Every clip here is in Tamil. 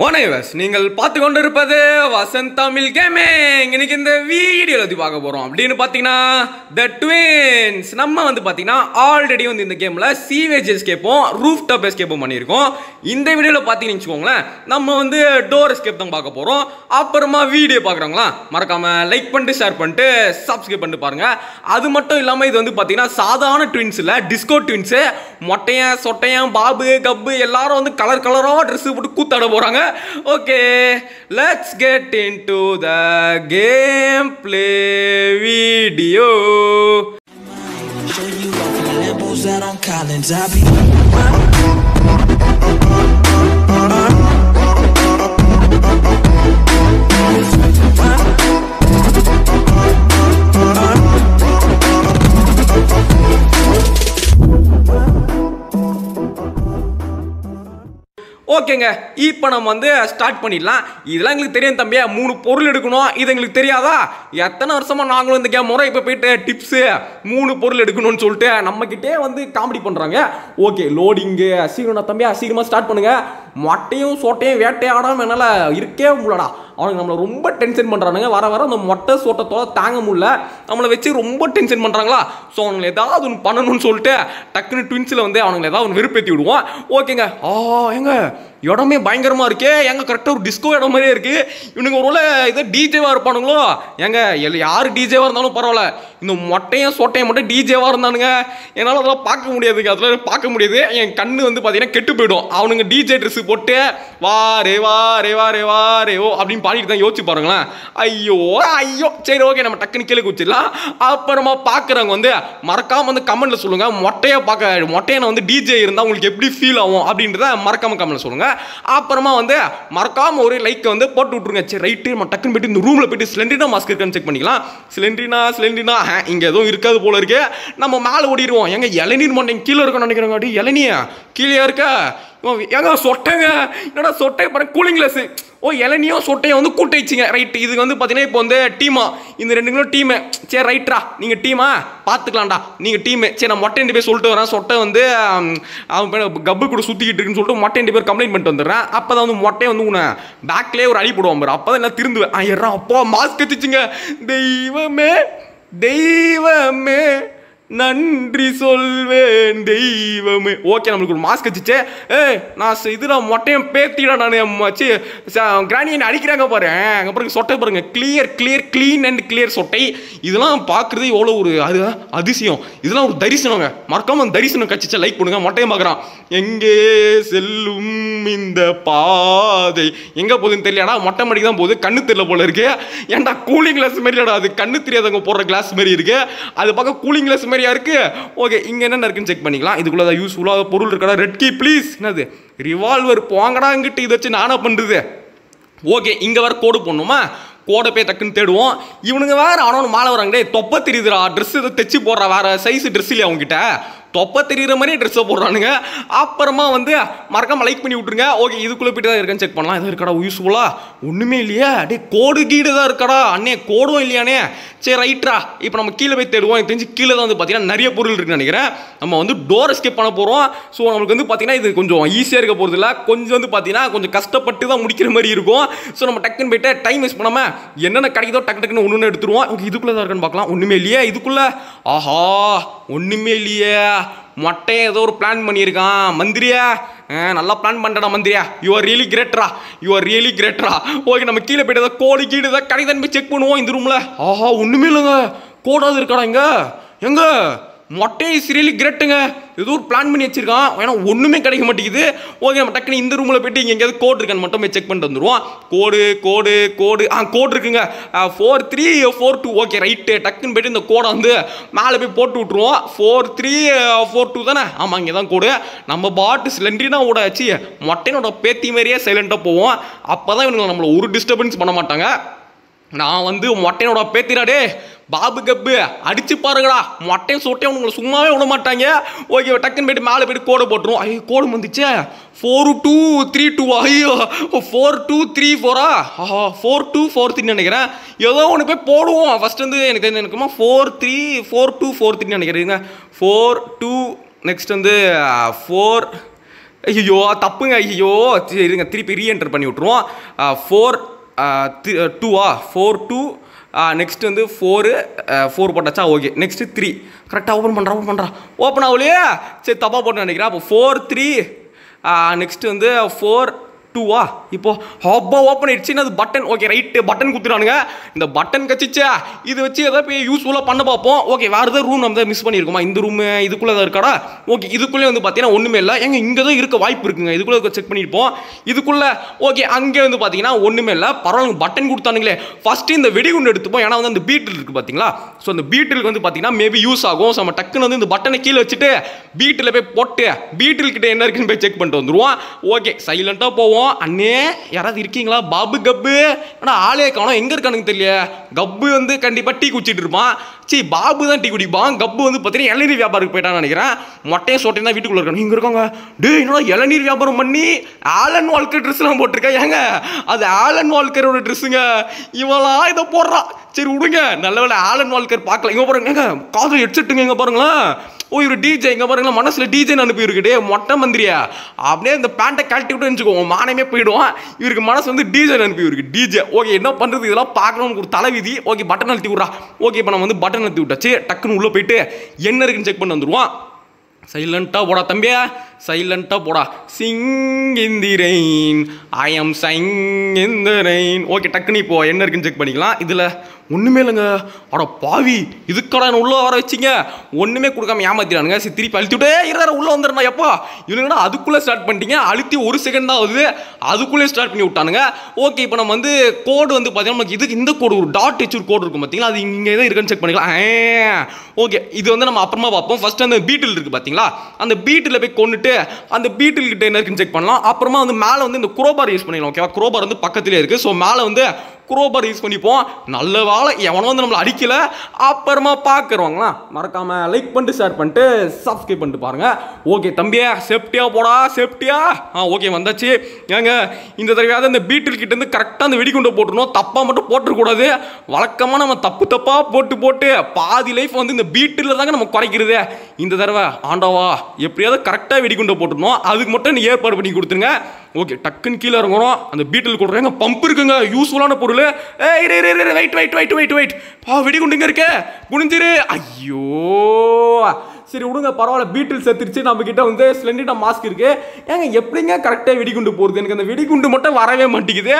வணக்கம் நீங்கள் பார்த்து கொண்டு இருப்பது வசந்த் தமிழ் கேமிங் இன்னைக்கு இந்த வீடியோவில் பற்றி பார்க்க போகிறோம் அப்படின்னு பார்த்தீங்கன்னா த ட்வின்ஸ் நம்ம வந்து பார்த்தீங்கன்னா ஆல்ரெடி வந்து இந்த கேமில் சீவேஜ் எஸ்கேப்பும் ரூஃப் டாப் எஸ்கேப்பும் பண்ணியிருக்கோம் இந்த வீடியோவில் பார்த்தீங்கன்னு வச்சுக்கோங்களேன் நம்ம வந்து டோர் எஸ்கேப் தான் பார்க்க போகிறோம் அப்புறமா வீடியோ பார்க்குறோங்களா மறக்காமல் லைக் பண்ணிட்டு ஷேர் பண்ணிட்டு சப்ஸ்கிரைப் பண்ணிட்டு பாருங்கள் அது மட்டும் இல்லாமல் இது வந்து பார்த்தீங்கன்னா சாதாரண ட்வின்ஸ் இல்லை டிஸ்கோ ட்வின்ஸு மொட்டையன் சொட்டையன் பாபு கப்பு எல்லாரும் வந்து கலர் கலராக ட்ரெஸ்ஸு போட்டு கூத்தாட போகிறாங்க okay, let's get into the gameplay video. Show you all the I be. ஓகேங்க இப்போ நம்ம வந்து ஸ்டார்ட் பண்ணிடலாம் இதெல்லாம் எங்களுக்கு தெரியும் தம்பியா மூணு பொருள் எடுக்கணும் இது எங்களுக்கு தெரியாதா எத்தனை வருஷமாக நாங்களும் இந்த கேம் முறை இப்போ போயிட்டு டிப்ஸு மூணு பொருள் எடுக்கணும்னு சொல்லிட்டு கிட்டே வந்து காமெடி பண்ணுறாங்க ஓகே லோடிங்கு சீக்கிரம் தம்பியா சீக்கிரமாக ஸ்டார்ட் பண்ணுங்க மொட்டையும் சோட்டையும் வேட்டையாடாமல் என்னால் இருக்கே முடியலடா அவனுங்க நம்மளை ரொம்ப டென்ஷன் பண்ணுறானுங்க வர வர அந்த மொட்டை சோட்டத்தோட தாங்க முடியல நம்மளை வச்சு ரொம்ப டென்ஷன் பண்ணுறாங்களா ஸோ அவங்களை ஏதாவது ஒன்று பண்ணணும்னு சொல்லிட்டு டக்குன்னு ட்வின்ஸில் வந்து அவனுங்களை ஏதாவது ஒன்று வெறுப்பேற்றி விடுவோம் ஓகேங்க ஆ எங்க இடமே பயங்கரமாக இருக்கே எங்கள் கரெக்டாக ஒரு டிஸ்கோ இடம் மாதிரியே இருக்குது இவனுக்கு ஒரு இதை டிஜேவாக இருப்பானுங்களோ எல் யார் டிஜேவாக இருந்தாலும் பரவாயில்ல இந்த மொட்டையும் சொட்டையும் மட்டும் டிஜேவாக இருந்தானுங்க என்னால் அதெல்லாம் பார்க்க முடியாதுங்க அதெல்லாம் பார்க்க முடியாது என் கண்ணு வந்து பார்த்தீங்கன்னா கெட்டு போயிடும் அவனுங்க டிஜே ட்ரெஸ்ஸு போட்டு வா ரே வா ரே வா ரே வா ரே ஓ அப்படின்னு பாடிட்டு தான் யோசிச்சு பாருங்களேன் ஐயோ ஐயோ சரி ஓகே நம்ம டக்குன்னு கீழே குச்சிடலாம் அப்புறமா பார்க்குறவங்க வந்து மறக்காமல் வந்து கமெண்ட்டில் சொல்லுங்கள் மொட்டையை பார்க்க மொட்டையை வந்து டிஜே இருந்தால் உங்களுக்கு எப்படி ஃபீல் ஆகும் அப்படின்றத மறக்காமல் கமெண்ட்டில் சொல்லுங்கள் அப்புறமா வந்து மறக்காமல் ஒரு லைக்கை வந்து போட்டு விட்ருங்க சரி ரைட்டு நம்ம டக்குன்னு போயிட்டு இந்த ரூமில் போயிட்டு சிலிண்டரினா மாஸ்க் இருக்கான்னு செக் பண்ணிக்கலாம் சிலிண்டரினா சிலிண்டரினா இங்கே எதுவும் இருக்காது போல இருக்கு நம்ம மேலே ஓடிடுவோம் எங்க இளநீர் மண்டைங்க கீழே இருக்கணும்னு நினைக்கிறோங்காட்டி இளநியா கீழே இருக்கா ஏங்க சொட்டைங்க என்னடா சொட்டை பாருங்க கூலிங் கிளாஸு ஓ இளநியும் சொட்டையும் வந்து வச்சுங்க ரைட் இதுக்கு வந்து பார்த்தீங்கன்னா இப்போ வந்து டீமா இந்த ரெண்டுங்களும் டீமு சரி ரைட்ரா நீங்கள் டீமா பார்த்துக்கலாம்டா நீங்கள் டீமு சரி நான் மொட்டை ரெண்டு பேர் சொல்லிட்டு வரேன் சொட்டை வந்து அவன் கப்பு கூட சுற்றிக்கிட்டு இருக்குன்னு சொல்லிட்டு மொட்டை ரெண்டு பேர் கம்ப்ளைண்ட் பண்ணிட்டு வந்துடுறேன் அப்போ தான் வந்து மொட்டையை வந்து உன்னை பேக்லேயே ஒரு அடி போடுவான் பாரு அப்போ தான் என்ன திருந்துவேன் ஐயரா அப்போ மாஸ்க் எத்திச்சிங்க தெய்வமே தெய்வமே நன்றி சொல்வேன் தெய்வமே ஓகே நம்மளுக்கு ஒரு மாஸ்க் வச்சுச்சே ஏ நான் இதுடா மொட்டையும் பேத்திடா நான் வச்சு கிராணி அடிக்கிறாங்க பாரு அங்கே சொட்டை பாருங்க clear clear clean and clear சொட்டை இதெல்லாம் பார்க்குறது எவ்வளோ ஒரு அது அதிசயம் இதெல்லாம் ஒரு தரிசனங்க மறக்காமல் தரிசனம் கட்சிச்சா லைக் பண்ணுங்க மொட்டையும் பார்க்குறான் எங்கே செல்லும் இந்த பாதை எங்கே போகுதுன்னு தெரியலடா மொட்டை மடிக்கு தான் போகுது கண்ணு தெரியல போல இருக்கு ஏன்டா கூலிங் கிளாஸ் மாரிடா அது கண்ணு தெரியாதவங்க போடுற கிளாஸ் மாரி இருக்கு அது பார்க்க கூலிங் கிளாஸ் மாதிரி மாதிரியா இருக்கு ஓகே இங்கே என்னென்ன இருக்குன்னு செக் பண்ணிக்கலாம் இதுக்குள்ளே யூஸ்ஃபுல்லாக பொருள் இருக்கடா ரெட் கீ ப்ளீஸ் என்னது ரிவால்வர் போங்கடா இங்கிட்டு இதை வச்சு நானாக பண்ணுறது ஓகே இங்கே வர கோடு போடணுமா கோடை போய் டக்குன்னு தேடுவோம் இவனுங்க வேறு அவனவன் மாலை வராங்கடே தொப்பை தெரியுதுடா ட்ரெஸ் இதை தைச்சி போடுறா வேறு சைஸ் ட்ரெஸ் இல்லையா அவங்ககிட்ட தொப்பை தெரிகிற மாதிரி ட்ரெஸ்ஸை போடுறானுங்க அப்புறமா வந்து மறக்காமல் லைக் பண்ணி விட்ருங்க ஓகே இதுக்குள்ளே போய்ட்டு தான் இருக்கான்னு செக் பண்ணலாம் எதுவும் இருக்கடா யூஸ்ஃபுல்லாக ஒன்றுமே இல்லையா அப்படியே கோடு கீடு தான் இருக்கடா அண்ணே கோடும் இல்லையானே சரி ரைட்ரா இப்போ நம்ம கீழே போய் தேடுவோம் தெரிஞ்சு கீழே தான் வந்து பார்த்தீங்கன்னா நிறைய பொருள் இருக்குன்னு நினைக்கிறேன் நம்ம வந்து டோரை ஸ்கிப் பண்ண போகிறோம் ஸோ நம்மளுக்கு வந்து பார்த்தீங்கன்னா இது கொஞ்சம் ஈஸியாக இருக்க போகிறது இல்லை கொஞ்சம் வந்து பார்த்தீங்கன்னா கொஞ்சம் கஷ்டப்பட்டு தான் முடிக்கிற மாதிரி இருக்கும் ஸோ நம்ம டக்குன்னு போய்ட்டு டைம் வேஸ்ட் பண்ணாமல் என்னென்ன கிடைக்குதோ டக்கு டக்குன்னு ஒன்று ஒன்று எடுத்துருவோம் இதுக்குள்ளே தான் இருக்குன்னு பார்க்கலாம் ஒன்றுமே இல்லையா இதுக்குள்ளே ஆஹா ஒன்றுமே இல்லையே மொட்டையை ஏதோ ஒரு பிளான் பண்ணியிருக்கான் மந்திரியா நல்லா பிளான் பண்ணடா மந்திரியா ஆர் ரியலி கிரேட்ரா ஆர் ரியலி கிரேட்ரா ஓகே நம்ம கீழே போய்ட்டு ஏதோ கோழி கீழே ஏதாவது போய் செக் பண்ணுவோம் இந்த ரூமில் ஆஹா ஒன்றுமே இல்லைங்க கோடாது இருக்காடா எங்கே எங்கே மொட்டை இஸ் ரியலி கிரேட்டுங்க ஏதோ ஒரு பிளான் பண்ணி வச்சிருக்கான் ஏன்னா ஒன்றுமே கிடைக்க மாட்டேங்குது ஓகே நம்ம டக்குனு இந்த ரூமில் போய்ட்டு இங்கே எங்கேயாவது கோட் இருக்கான்னு மட்டும் போய் செக் பண்ணிட்டு வந்துடுவோம் கோடு கோடு கோடு ஆ கோட் இருக்குங்க four three four two okay right டக்குன்னு போய்ட்டு இந்த கோடை வந்து மேலே போய் போட்டு விட்ருவோம் ஃபோர் த்ரீ ஃபோர் டூ தானே ஆமாம் இங்கே தான் கோடு நம்ம பாட்டு சிலண்ட்ரினா ஓடாச்சு மொட்டையனோட பேத்தி மாதிரியே சைலண்ட்டாக போவோம் அப்போ தான் இவங்களை நம்மளை ஒரு டிஸ்டர்பன்ஸ் பண்ண மாட்டாங்க நான் வந்து மொட்டையனோட பேத்திராடே பாபு கப்பு அடிச்சு பாருங்கடா மொட்டையும் சொட்டையும் உங்களை சும்மாவே விட மாட்டாங்க ஓகே டக்குன்னு போயிட்டு மேலே போய்ட்டு கோடை போட்டுரும் ஐயோ கோடு வந்துச்சே ஃபோர் டூ த்ரீ டூ ஐயோ ஃபோர் டூ த்ரீ ஃபோரா ஆஹா ஃபோர் டூ ஃபோர் த்ரீ நினைக்கிறேன் ஏதோ ஒன்று போய் போடுவோம் ஃபஸ்ட் வந்து எனக்கு தெரிஞ்சு எனக்குமா four three four two four three நினைக்கிறீங்க ஃபோர் டூ நெக்ஸ்ட் வந்து ஃபோர் ஐயோ தப்புங்க ஐயோ இருங்க திருப்பி ரீஎன்டர் பண்ணி விட்ருவோம் ஃபோர் டூவா ஃபோர் டூ நெக்ஸ்ட் வந்து ஃபோரு ஃபோர் போட்டாச்சா ஓகே நெக்ஸ்ட்டு த்ரீ கரெக்டாக ஓப்பன் பண்ணுறா ஓப்பன் பண்ணுறா ஓப்பன் ஆகலையே சரி தப்பாக போட்டு நினைக்கிறேன் அப்போ ஃபோர் த்ரீ நெக்ஸ்ட்டு வந்து ஃபோர் டூவா இப்போ ஹாப்பா ஓப்பன் ஆயிடுச்சுன்னா அது பட்டன் ஓகே ரைட்டு பட்டன் கொடுத்துருவானுங்க இந்த பட்டன் கச்சிச்சா இது வச்சு எதாவது போய் யூஸ்ஃபுல்லாக பண்ண பார்ப்போம் ஓகே வேறு ஏதாவது ரூம் நம்ம மிஸ் பண்ணியிருக்கோமா இந்த ரூமு இதுக்குள்ளே தான் இருக்காடா ஓகே இதுக்குள்ளே வந்து பார்த்தீங்கன்னா ஒன்றுமே இல்லை எங்கே இங்கே தான் இருக்க வாய்ப்பு இருக்குங்க இதுக்குள்ளே செக் பண்ணியிருப்போம் இதுக்குள்ளே ஓகே அங்கே வந்து பார்த்தீங்கன்னா ஒன்றுமே இல்லை பரவாயில்ல பட்டன் கொடுத்தானுங்களே ஃபஸ்ட்டு இந்த வெடிகுண்டு எடுத்துப்போம் ஏன்னா வந்து அந்த பீட்டில் இருக்குது பார்த்தீங்களா ஸோ அந்த பீட்டிலுக்கு வந்து பார்த்தீங்கன்னா மேபி யூஸ் ஆகும் நம்ம டக்குன்னு வந்து இந்த பட்டனை கீழே வச்சுட்டு பீட்டில் போய் போட்டு பீட்டில் கிட்டே என்ன இருக்குன்னு போய் செக் பண்ணிட்டு வந்துடுவோம் ஓகே சைலண்ட்டாக போவோம் போவோம் அண்ணே யாராவது இருக்கீங்களா பாபு கப்பு ஆனால் ஆளே காணும் எங்கே இருக்கானுங்க தெரியல கப்பு வந்து கண்டிப்பாக டீ குடிச்சிட்டு இருப்பான் சரி பாபு தான் டீ குடிப்பான் கப்பு வந்து பார்த்தீங்கன்னா இளநீர் வியாபாரத்துக்கு போயிட்டான்னு நினைக்கிறேன் மொட்டையும் சொட்டையும் தான் வீட்டுக்குள்ளே இருக்கணும் இங்கே இருக்காங்க டே என்னோட இளநீர் வியாபாரம் பண்ணி ஆலன் வாழ்க்கை ட்ரெஸ்லாம் போட்டிருக்கேன் ஏங்க அது ஆலன் வால்கரோட ட்ரெஸ்ஸுங்க இவெல்லாம் இதை போடுறான் சரி விடுங்க நல்ல வேலை ஆலன் வால்கர் பார்க்கல இங்கே பாருங்க காதல் எடுத்துட்டுங்க இங்கே பாருங்களேன் ஓ இவர் டிஜே இங்கே பாருங்களா மனசில் டிஜேன்னு அனுப்பியிருக்குடே மொட்டை மந்திரியா அப்படியே இந்த பேண்ட்டை கழட்டி விட்டு வச்சுக்கோ மானமே போயிடுவான் இவருக்கு மனசு வந்து டிஜே அனுப்பியிருக்கு டிஜே ஓகே என்ன பண்ணுறது இதெல்லாம் பார்க்கணும்னு ஒரு தலைவிதி ஓகே பட்டன் அழுத்தி விட்றா ஓகே இப்போ நம்ம வந்து பட்டன் அழுத்தி விட்டாச்சு டக்குன்னு உள்ளே போயிட்டு என்ன இருக்குன்னு செக் பண்ணி வந்துடுவோம் சைலண்ட்டாக ஓடா தம்பியா சைலண்ட்டாக போடா sing in rain I am sing இந்த ரெயின் ஓகே டக்குன்னு இப்போ என்ன இருக்குன்னு செக் பண்ணிக்கலாம் இதில் ஒன்றுமே இல்லைங்க அட பாவி இதுக்கடா என்ன உள்ளே வர வச்சிங்க ஒன்றுமே கொடுக்காம ஏமாத்திடானுங்க சரி திருப்பி அழுத்திவிட்டே இருந்தாரு உள்ளே வந்துடுறா எப்பா இவனுங்கடா அதுக்குள்ளே ஸ்டார்ட் பண்ணிட்டீங்க அழுத்தி ஒரு செகண்ட் தான் ஆகுது அதுக்குள்ளே ஸ்டார்ட் பண்ணி விட்டானுங்க ஓகே இப்போ நம்ம வந்து கோடு வந்து பார்த்தீங்கன்னா நமக்கு இதுக்கு இந்த கோடு ஒரு டாட் வச்சு ஒரு கோடு இருக்கும் பார்த்தீங்களா அது இங்கே தான் இருக்குன்னு செக் பண்ணிக்கலாம் ஓகே இது வந்து நம்ம அப்புறமா பார்ப்போம் ஃபஸ்ட்டு அந்த பீட்டில் இருக்குது பார்த்தீங்களா அந்த பீட்டில் போய் கொண்டுட்டு போட்டு அந்த பீட்டில் கிட்ட என்ன இருக்குன்னு செக் பண்ணலாம் அப்புறமா வந்து மேலே வந்து இந்த குரோபார் யூஸ் பண்ணிக்கலாம் ஓகேவா குரோபார் வந்து பக்கத்துலேயே இருக்குது ஸோ மேலே வந்து குரோபர் யூஸ் பண்ணிப்போம் நல்ல வேலை எவனோ வந்து நம்மளை அடிக்கல அப்புறமா பார்க்குறவங்களா மறக்காமல் லைக் பண்ணிட்டு ஷேர் பண்ணிட்டு சப்ஸ்கிரைப் பண்ணிட்டு பாருங்கள் ஓகே தம்பியா சேஃப்டியாக போடா சேஃப்டியாக ஆ ஓகே வந்தாச்சு ஏங்க இந்த தடவையாவது இந்த பீட்டில் கிட்டேருந்து கரெக்டாக அந்த வெடிகுண்டை போட்டுருணும் தப்பாக மட்டும் போட்டுருக்கூடாது வழக்கமாக நம்ம தப்பு தப்பாக போட்டு போட்டு பாதி லைஃப் வந்து இந்த பீட்டில் தாங்க நம்ம குறைக்கிறது இந்த தடவை ஆண்டோவா எப்படியாவது கரெக்டாக வெடிகுண்டை போட்டுருணும் அதுக்கு மட்டும் நீ ஏற்பாடு பண்ணி கொடுத்துருங்க ஓகே டக்குன்னு கீழே இறங்குறோம் அந்த பீட்டில் கொடுறேங்க பம்ப் இருக்குங்க யூஸ்ஃபுல்லான பொருள் சொல்ல இரு இரு இரு wait wait wait wait wait பா வெடிகுண்டு இங்கே இருக்கே குனிஞ்சிரு ஐயோ சரி விடுங்க பரவாயில்ல பீட்டில் செத்துருச்சு நம்மக்கிட்ட வந்து ஸ்லெண்டிடாக மாஸ்க் இருக்குது ஏங்க எப்படிங்க கரெக்டாக வெடிகுண்டு போகிறது எனக்கு அந்த வெடிகுண்டு மட்டும் வரவே மாட்டேங்குது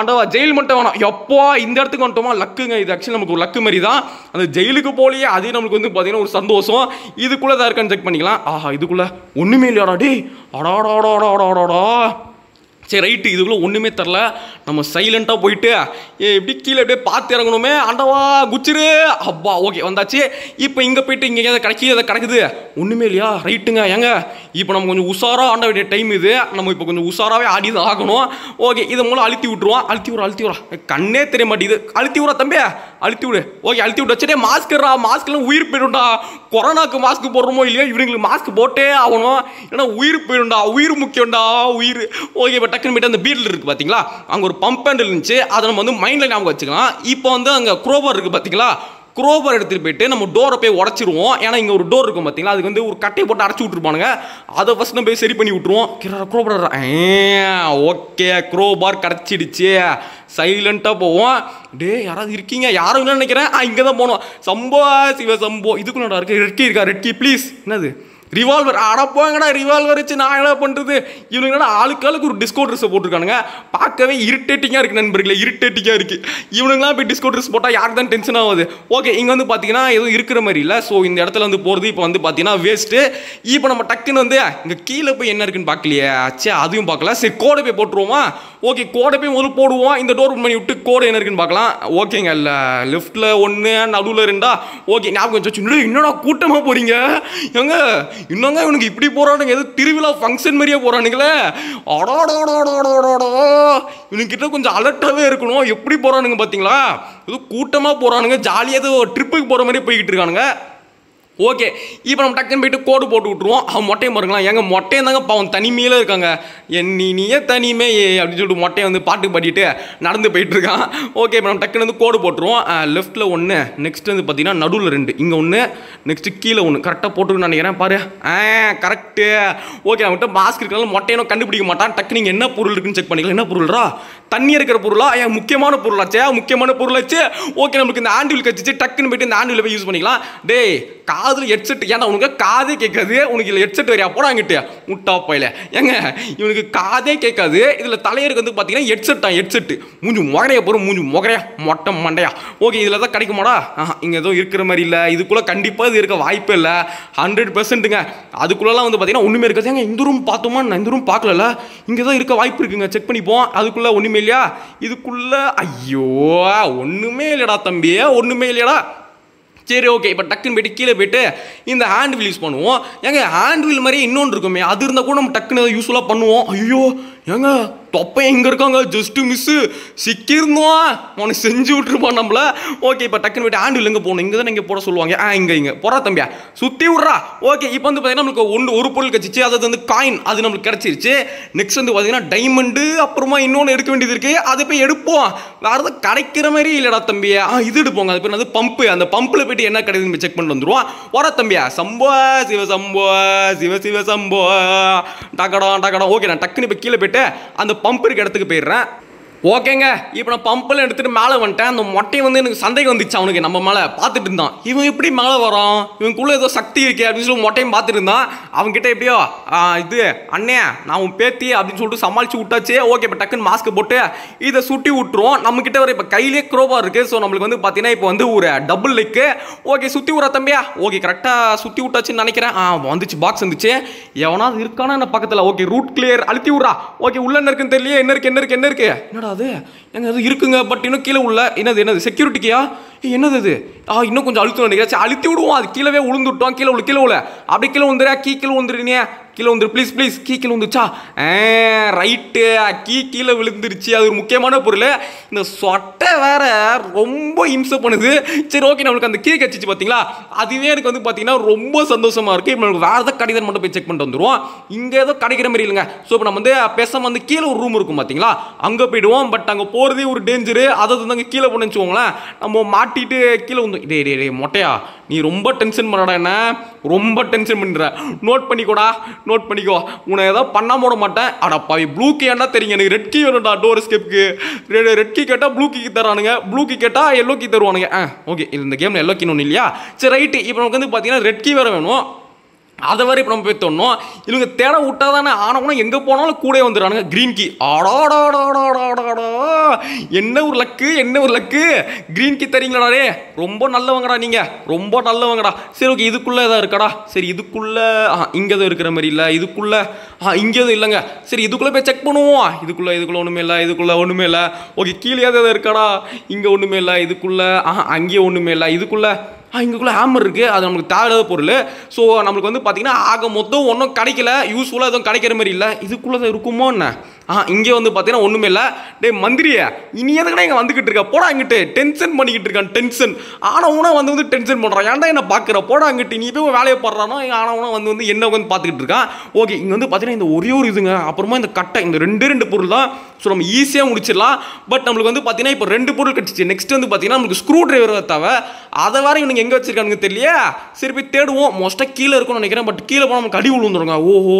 ஆண்டவா ஜெயில் மட்டும் வேணாம் எப்போ இந்த இடத்துக்கு வந்துட்டோமா லக்குங்க இது ஆக்சுவலி நமக்கு ஒரு லக்கு மாதிரி தான் அந்த ஜெயிலுக்கு போலியே அதே நமக்கு வந்து பார்த்தீங்கன்னா ஒரு சந்தோஷம் இதுக்குள்ளே தான் இருக்கான்னு செக் பண்ணிக்கலாம் ஆஹா இதுக்குள்ளே ஒன்றுமே இல்லையாடா டே அடாடாடாடாடாடா சரி ரைட்டு இதுக்குள்ளே ஒன்றுமே தெரில நம்ம சைலண்ட்டாக போயிட்டு எப்படி கீழே அப்படியே பார்த்து இறங்கணுமே ஆண்டவா குச்சிரு அப்பா ஓகே வந்தாச்சு இப்போ இங்கே போயிட்டு இங்கே எதாவது கிடைக்கி எதாவது கிடக்குது ஒன்றுமே இல்லையா ரைட்டுங்க ஏங்க இப்போ நம்ம கொஞ்சம் உஷாராக ஆண்ட வேண்டிய டைம் இது நம்ம இப்போ கொஞ்சம் உஷாராகவே ஆடி தான் ஆகணும் ஓகே இதை மூலம் அழுத்தி விட்ருவோம் அழுத்தி விட்றோம் அழுத்தி விட்றோம் கண்ணே தெரிய மாட்டேங்குது அழுத்தி விட்றா தம்பியா அழுத்தி விடு ஓகே அழுத்தி விட்டு வச்சுட்டே மாஸ்க்குறா மாஸ்க்லாம் உயிர் போயிடும்டா கொரோனாக்கு மாஸ்க் போடுறோமோ இல்லையோ இவங்களுக்கு மாஸ்க் போட்டே ஆகணும் ஏன்னா உயிர் போயிடும்டா உயிர் முக்கியம்டா உயிர் ஓகே இப்போ டக்குன்னு அந்த பீடில் இருக்குது பார்த்தீங்களா அங்கே ஒரு பம்ப் ஹேண்டில் இருந்துச்சு அதை நம்ம வந்து மைண்டில் ஞாபகம் வச்சுக்கலாம் இப்போ வந்து அங்கே குரோபர் இருக்குது பார்த்தீங்களா குரோபர் எடுத்துகிட்டு போயிட்டு நம்ம டோரை போய் உடச்சிருவோம் ஏன்னா இங்கே ஒரு டோர் இருக்கும் பார்த்தீங்களா அதுக்கு வந்து ஒரு கட்டையை போட்டு அடைச்சி விட்ருப்பானுங்க அதை ஃபஸ்ட் நம்ம போய் சரி பண்ணி விட்ருவோம் கிரா க்ரோபர் ஓகே க்ரோபார் கடைச்சிடுச்சு சைலண்ட்டாக போவோம் டே யாராவது இருக்கீங்க யாரும் இல்லைன்னு நினைக்கிறேன் இங்கே தான் போனோம் சம்போ சிவ சம்போ இதுக்குள்ளடா இருக்கு ரெட்கி இருக்கா ரெட்கி ப்ளீஸ் என்னது ரிவால்வர் அடப்போங்கடா ரிவால்வர் வச்சு நான் என்ன பண்ணுறது இவனுங்கடா ஆளுக்கு ஆளுக்கு ஒரு டிஸ்கோ ட்ரெஸ்ஸை போட்டிருக்கானுங்க பார்க்கவே இரிட்டேட்டிங்காக இருக்குது நண்பர்களே இரிட்டேட்டிங்காக இருக்குது இவனுங்களாம் போய் டிஸ்கோ ட்ரெஸ் போட்டால் யாருக்கு தான் டென்ஷன் ஆகுது ஓகே இங்கே வந்து பார்த்தீங்கன்னா எதுவும் இருக்கிற மாதிரி இல்லை ஸோ இந்த இடத்துல வந்து போகிறது இப்போ வந்து பார்த்தீங்கன்னா வேஸ்ட்டு இப்போ நம்ம டக்குன்னு வந்து இங்கே கீழே போய் என்ன இருக்குன்னு பார்க்கலையே ஆச்சே அதையும் பார்க்கல சரி கோடை போய் போட்டுருவோமா ஓகே கோடை போய் முதல் போடுவோம் இந்த டோர் பண்ணி விட்டு கோடை என்ன இருக்குன்னு பார்க்கலாம் ஓகேங்க இல்லை லெஃப்ட்டில் ஒன்று நடுவில் ரெண்டா ஓகே ஞாபகம் வச்சு இன்னொன்னா கூட்டமாக போகிறீங்க எங்க இன்னங்க இவனுக்கு இப்படி போகிறானுங்க எது திருவிழா ஃபங்க்ஷன் மாதிரியே போகிறானுங்களே அடாடாடாடாடாடா இவனுக்கிட்ட கொஞ்சம் அலர்ட்டாகவே இருக்கணும் எப்படி போகிறானுங்க பார்த்தீங்களா ஏதோ கூட்டமாக போகிறானுங்க ஜாலியாக ஏதோ ட்ரிப்புக்கு போகிற மாதிரி போய்கிட்டு இருக்கானுங்க ஓகே இப்போ நம்ம டக்குன்னு போயிட்டு கோடு போட்டு விட்ருவோம் அவன் மொட்டையும் பாருங்களா எங்கள் மொட்டையும் தாங்க பாவம் தனிமையிலே இருக்காங்க என் நீ நீயே தனிமே அப்படின்னு சொல்லிட்டு மொட்டையை வந்து பாட்டு பாடிட்டு நடந்து போயிட்டுருக்கான் ஓகே இப்போ நம்ம டக்குன்னு வந்து கோடு போட்டுருவோம் லெஃப்ட்டில் ஒன்று நெக்ஸ்ட் வந்து பார்த்தீங்கன்னா நடுவில் ரெண்டு இங்கே ஒன்று நெக்ஸ்ட்டு கீழே ஒன்று கரெக்டாக போட்டுக்கணும்னு நினைக்கிறேன் பாரு ஆ கரெக்டு ஓகே அவன்கிட்ட மாஸ்க் இருக்கிறனால மொட்டையனும் கண்டுபிடிக்க மாட்டான் டக்கு நீங்கள் என்ன பொருள் இருக்குன்னு செக் பண்ணிக்கலாம் என்ன பொருள்ரா தண்ணி இருக்கிற பொருளா ஏன் முக்கியமான பொருளாச்சே முக்கியமான பொருளாச்சு ஓகே நம்மளுக்கு இந்த ஆண்டிவில் கட்சிச்சு டக்குன்னு போயிட்டு இந்த ஆண்டுவில் போய் யூஸ் பண்ணிக்கலாம் டே கா காதில் ஹெட்செட் ஏன்னா உனக்கு காதே கேட்காது உனக்கு இல்லை ஹெட்செட் வரையா போடாங்கிட்டு முட்டா போயில ஏங்க இவனுக்கு காதே கேட்காது இதில் தலையருக்கு வந்து பார்த்தீங்கன்னா ஹெட்செட் தான் ஹெட்செட்டு மூஞ்சி முகரைய போகிறோம் மூஞ்சி முகரையா மொட்டை மண்டையா ஓகே இதில் தான் கிடைக்குமாடா இங்கே எதுவும் இருக்கிற மாதிரி இல்லை இதுக்குள்ளே கண்டிப்பாக இது இருக்க வாய்ப்பே இல்லை ஹண்ட்ரட் பர்சன்ட்டுங்க அதுக்குள்ளெல்லாம் வந்து பார்த்தீங்கன்னா ஒன்றுமே இருக்காது ஏங்க இந்த ரூம் பார்த்தோமா நான் இந்த ரூம் பார்க்கல இங்கே தான் இருக்க வாய்ப்பு இருக்குங்க செக் பண்ணிப்போம் அதுக்குள்ளே ஒன்றுமே இல்லையா இதுக்குள்ளே ஐயோ ஒன்றுமே இல்லைடா தம்பியே ஒன்றுமே இல்லையடா சரி ஓகே இப்போ டக்குன்னு போய்ட்டு கீழே போய்ட்டு இந்த ஹேண்ட் வீல் யூஸ் பண்ணுவோம் எங்கள் ஹேண்ட் வீல் மாதிரியே இன்னொன்று இருக்குமே அது இருந்தால் கூட நம்ம டக்குன்னு யூஸ்ஃபுல்லாக பண்ணுவோம் ஐயோ ஏங்க தொப்பை எங்கே இருக்காங்க ஜஸ்ட்டு மிஸ்ஸு சிக்கியிருந்தோம் உனக்கு செஞ்சு விட்டுருப்பான் நம்மள ஓகே இப்போ டக்குன்னு போய்ட்டு ஆண்டு இல்லைங்க போகணும் இங்கே தான் இங்கே போட சொல்லுவாங்க ஆ இங்கே இங்கே போற தம்பியா சுற்றி விட்றா ஓகே இப்போ வந்து பார்த்தீங்கன்னா நம்மளுக்கு ஒன்று ஒரு பொருள் கிடச்சிச்சு அதாவது வந்து காயின் அது நம்மளுக்கு கிடச்சிருச்சு நெக்ஸ்ட் வந்து பார்த்தீங்கன்னா டைமண்டு அப்புறமா இன்னொன்று எடுக்க வேண்டியது இருக்குது அது போய் எடுப்போம் வேறு எதாவது கிடைக்கிற மாதிரி இல்லைடா தம்பியா ஆ இது எடுப்போங்க அது பேர் வந்து பம்பு அந்த பம்பில் போய்ட்டு என்ன கிடைக்குதுன்னு செக் பண்ணி வந்துடுவோம் வரா தம்பியா சம்போ சிவ சம்போ சிவ சிவ சம்போ டக்கடா டக்கடா ஓகே நான் டக்குன்னு இப்போ கீழே போய்ட்டு அந்த பம்ப் இருக்க இடத்துக்கு போயிடுறேன் ஓகேங்க இப்போ நான் பம்பில் எடுத்துகிட்டு மேலே வந்துட்டேன் அந்த மொட்டையை வந்து எனக்கு சந்தேகம் வந்துச்சு அவனுக்கு நம்ம மேலே பார்த்துட்டு இருந்தான் இவன் எப்படி மேலே வரோம் இவனுக்குள்ளே ஏதோ சக்தி இருக்கே அப்படின்னு சொல்லி மொட்டையும் பார்த்துட்டு இருந்தான் அவன்கிட்ட எப்படியோ இது அண்ணே நான் உன் பேத்தி அப்படின்னு சொல்லிட்டு சமாளித்து விட்டாச்சு ஓகே இப்போ டக்குன்னு மாஸ்க் போட்டு இதை சுட்டி விட்டுருவோம் நம்மக்கிட்ட வர இப்போ கையிலே குரோபா இருக்குது ஸோ நம்மளுக்கு வந்து பார்த்தீங்கன்னா இப்போ வந்து ஒரு டபுள் லெக்கு ஓகே சுற்றி விட்ற தம்பியா ஓகே கரெக்டாக சுற்றி விட்டாச்சுன்னு நினைக்கிறேன் ஆ வந்துச்சு பாக்ஸ் வந்துச்சு எவனாவது இருக்கானா என்ன பக்கத்தில் ஓகே ரூட் கிளியர் அழுத்தி விட்றா ஓகே உள்ள என்ன இருக்குன்னு தெரியல என்ன இருக்கு என்ன இருக்குது என்ன இருக்கு என்னடா என்னது அது அது இருக்குங்க பட் இன்னும் கீழே உள்ள என்னது என்னது செக்யூரிட்டிக்கியா என்னது அது ஆ இன்னும் கொஞ்சம் அழுத்தணும் நினைக்கிறாச்சு அழுத்தி விடுவோம் அது கீழே விழுந்துட்டோம் கீழே உள்ள கீழே உள்ள அப்படி கீழே வந்துடுறா கீ கீழே வந்துடுறீங்க கீழே வந்துரு ப்ளீஸ் ப்ளீஸ் கீ கீழே வந்துருச்சா ரைட்டு கீ கீழே விழுந்துருச்சு அது ஒரு முக்கியமான பொருள் இந்த சொட்டை வேற ரொம்ப இம்ச பண்ணுது சரி ஓகே நம்மளுக்கு அந்த கீ கச்சிச்சு பார்த்தீங்களா அதுவே எனக்கு வந்து பார்த்தீங்கன்னா ரொம்ப சந்தோஷமாக இருக்குது இப்போ நம்மளுக்கு வேறு ஏதாவது கடிதம் மட்டும் போய் செக் பண்ணிட்டு வந்துடுவோம் இங்கே ஏதோ கிடைக்கிற மாதிரி இல்லைங்க ஸோ இப்போ நம்ம வந்து பேசாமல் வந்து கீழே ஒரு ரூம் இருக்கும் பார்த்தீங்களா அங்கே போயிடுவோம் பட் அங்கே போகிறதே ஒரு டேஞ்சரு அதை வந்து அங்கே கீழே போனோம்னு வச்சுக்கோங்களேன் நம்ம மாட்டு மாட்டிட்டு கீழே வந்து டே டே டே மொட்டையா நீ ரொம்ப டென்ஷன் பண்ணடா என்ன ரொம்ப டென்ஷன் பண்ணுற நோட் பண்ணிக்கோடா நோட் பண்ணிக்கோ உன்னை ஏதோ பண்ணாம போட மாட்டேன் அடப்பாவி ப்ளூ கீ என்ன தெரியும் எனக்கு ரெட் கீ வேணும்டா டோர் ஸ்கெப்க்கு ரெட் கீ கேட்டால் ப்ளூ கீக்கு தரானுங்க ப்ளூ கீ கேட்டால் எல்லோ கீ தருவானுங்க ஆ ஓகே இந்த கேமில் எல்லோ கீன்னு ஒன்று இல்லையா சரி ரைட்டு இப்போ நமக்கு வந்து பார்த்தீங்கன்னா ரெட் கீ வேறு வேணும் அதை வரை இப்போ நம்ம போய் தோணும் இவங்க தேட விட்டால் தானே ஆனவனும் எங்கே போனாலும் கூட வந்துடுறானுங்க க்ரீன் கீ ஆடாடாடாடாடாடா என்ன ஒரு லக்கு என்ன ஒரு லக்கு க்ரீன் கீ தரீங்களாடே ரொம்ப நல்லவங்கடா நீங்கள் ரொம்ப நல்லவங்கடா சரி ஓகே இதுக்குள்ளே எதாவது இருக்காடா சரி இதுக்குள்ளே ஆ இங்கே எதுவும் இருக்கிற மாதிரி இல்லை இதுக்குள்ளே ஆ இங்கே எதுவும் இல்லைங்க சரி இதுக்குள்ளே போய் செக் பண்ணுவோம் இதுக்குள்ளே இதுக்குள்ளே ஒன்றுமே இல்லை இதுக்குள்ளே ஒன்றுமே இல்லை ஓகே கீழே எதாவது இருக்காடா இங்கே ஒன்றுமே இல்லை இதுக்குள்ளே ஆ அங்கேயே ஒன்றுமே இல்லை இதுக்குள்ளே இங்கக்குள்ளே ஹேமர் இருக்குது அது நம்மளுக்கு தேவையில்லாத பொருள் ஸோ நம்மளுக்கு வந்து பார்த்திங்கன்னா ஆக மொத்தம் ஒன்றும் கிடைக்கல யூஸ்ஃபுல்லாக எதுவும் கிடைக்கிற மாதிரி இல்லை இதுக்குள்ளே இருக்குமோ என்ன ஆ இங்கே வந்து பார்த்தீங்கன்னா ஒன்றுமே இல்லை டே மந்திரியா இனி எதுக்குன்னா இங்கே வந்துக்கிட்டு இருக்க போடா அங்கிட்டு டென்ஷன் பண்ணிக்கிட்டு இருக்கான் டென்ஷன் ஆனவனா வந்து வந்து டென்ஷன் பண்ணுறான் ஏன்டா என்ன பார்க்குற போடா அங்கிட்டு நீ போய் வேலையை போடுறானோ எங்கள் ஆனவனா வந்து வந்து என்ன வந்து பார்த்துக்கிட்டு இருக்கான் ஓகே இங்கே வந்து பார்த்தீங்கன்னா இந்த ஒரே ஒரு இதுங்க அப்புறமா இந்த கட்டை இந்த ரெண்டு ரெண்டு பொருள் தான் ஸோ நம்ம ஈஸியாக முடிச்சிடலாம் பட் நம்மளுக்கு வந்து பார்த்தீங்கன்னா இப்போ ரெண்டு பொருள் கிடச்சிச்சு நெக்ஸ்ட் வந்து பார்த்தீங்கன்னா நம்மளுக்கு ஸ்க்ரூ டிரைவர் தேவை அதை வேறு இவனுக்கு எங்கே வச்சிருக்கானுங்க தெரியலையே சரி போய் தேடுவோம் மோஸ்ட்டாக கீழே இருக்கும்னு நினைக்கிறேன் பட் கீழே போனால் நம்ம அடி விழுந்துருங்க ஓஹோ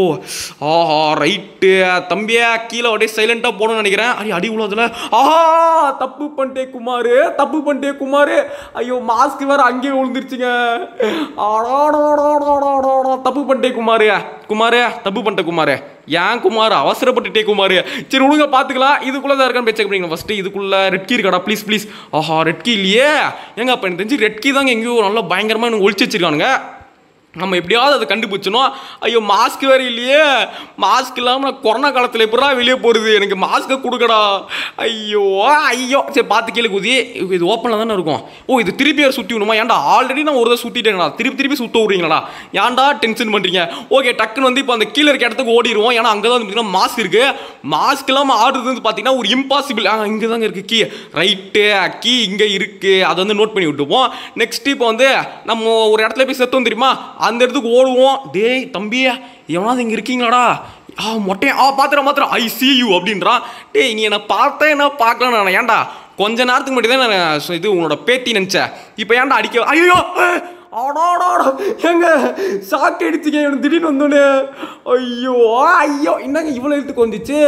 ஆஹா ரைட்டு தம்பியா கீழே அப்படியே சைலண்ட்டாக போகணும்னு நினைக்கிறேன் அடி அடி உலகத்தில் ஆஹா தப்பு பண்ணிட்டே குமார் தப்பு பண்ணிட்டே குமார் ஐயோ மாஸ்க் வேறு அங்கேயே விழுந்துருச்சுங்க தப்பு பண்ணிட்டே குமார் குமாரே தப்பு பண்ணிட்ட குமாரே ஏன் குமார் அவசரப்பட்டுட்டே குமார் சரி விடுங்க பார்த்துக்கலாம் இதுக்குள்ளே தான் இருக்கான்னு பேச்சு அப்படிங்க ஃபஸ்ட்டு இதுக்குள்ளே ரெட்கி இருக்காடா ப்ளீஸ் ப்ளீஸ் ஆஹா ரெட் ரெட்கி இல்லையே ஏங்க அப்போ எனக்கு தெரிஞ்சு ரெட்கி தாங்க எங்கேயோ நல்லா பயங்கரமாக எனக்கு ஒழிச்சு வச்சிருக்கானுங்க நம்ம எப்படியாவது அதை கண்டுபிடிச்சணும் ஐயோ மாஸ்க் வேறு இல்லையே மாஸ்க் இல்லாமல் நான் கொரோனா காலத்தில் எப்படா வெளியே போகிறது எனக்கு மாஸ்க்கை கொடுக்கடா ஐயோ ஐயோ சரி பார்த்து கீழே குதி இது ஓப்பனில் தானே இருக்கும் ஓ இது திருப்பி வேறு சுற்றி விடுமா ஏன்டா ஆல்ரெடி நான் ஒரு தான் சுற்றிட்டேங்கடா திருப்பி திருப்பி சுற்ற விடுறீங்களா ஏன்டா டென்ஷன் பண்ணுறீங்க ஓகே டக்குன்னு வந்து இப்போ அந்த கீழே இருக்க இடத்துக்கு ஓடிடுவோம் ஏன்னா அங்கே தான் வந்து மாஸ்க் இருக்குது மாஸ்க் இல்லாமல் ஆடுறது வந்து பார்த்தீங்கன்னா ஒரு இம்பாசிபிள் ஆ இங்கே தாங்க இருக்குது கீ ரைட்டு கீ இங்கே இருக்குது அதை வந்து நோட் பண்ணி விட்டுப்போம் நெக்ஸ்ட் இப்போ வந்து நம்ம ஒரு இடத்துல போய் செத்தோம் தெரியுமா அந்த இடத்துக்கு ஓடுவோம் டேய் தம்பி எவனாவது இங்கே இருக்கீங்களாடா ஆ மொட்டையன் ஆ பார்த்துறேன் மாத்திரம் ஐ சி யூ அப்படின்றான் டேய் நீ என்னை பார்த்தா என்ன பார்க்கலாம் நான் ஏன்டா கொஞ்ச நேரத்துக்கு மட்டும் தான் நான் இது உன்னோட பேத்தி நினச்சேன் இப்போ ஏன்டா அடிக்க ஐயோ எங்க சாக்கு அடிச்சுக்க திடீர்னு வந்தோடனே ஐயோ ஐயோ என்னங்க இவ்வளோ எழுத்துக்கு வந்துச்சு